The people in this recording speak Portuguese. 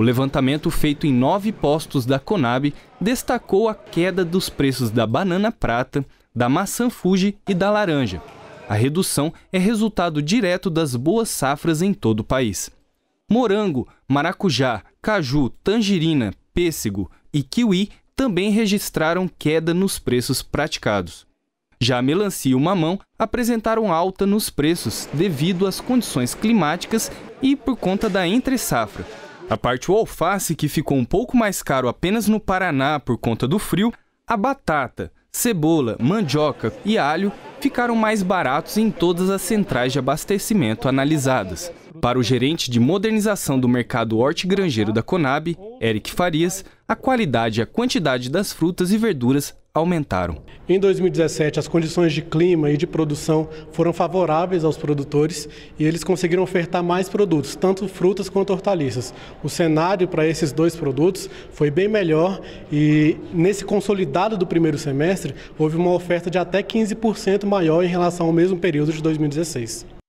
O levantamento feito em nove postos da Conab destacou a queda dos preços da banana prata, da maçã Fuji e da laranja. A redução é resultado direto das boas safras em todo o país. Morango, maracujá, caju, tangerina, pêssego e kiwi também registraram queda nos preços praticados. Já a melancia e o mamão apresentaram alta nos preços devido às condições climáticas e por conta da entre-safra, a parte o alface, que ficou um pouco mais caro apenas no Paraná por conta do frio, a batata, cebola, mandioca e alho ficaram mais baratos em todas as centrais de abastecimento analisadas. Para o gerente de modernização do mercado hortigranjeiro da Conab, Eric Farias, a qualidade e a quantidade das frutas e verduras aumentaram. Em 2017, as condições de clima e de produção foram favoráveis aos produtores e eles conseguiram ofertar mais produtos, tanto frutas quanto hortaliças. O cenário para esses dois produtos foi bem melhor e nesse consolidado do primeiro semestre houve uma oferta de até 15% maior em relação ao mesmo período de 2016.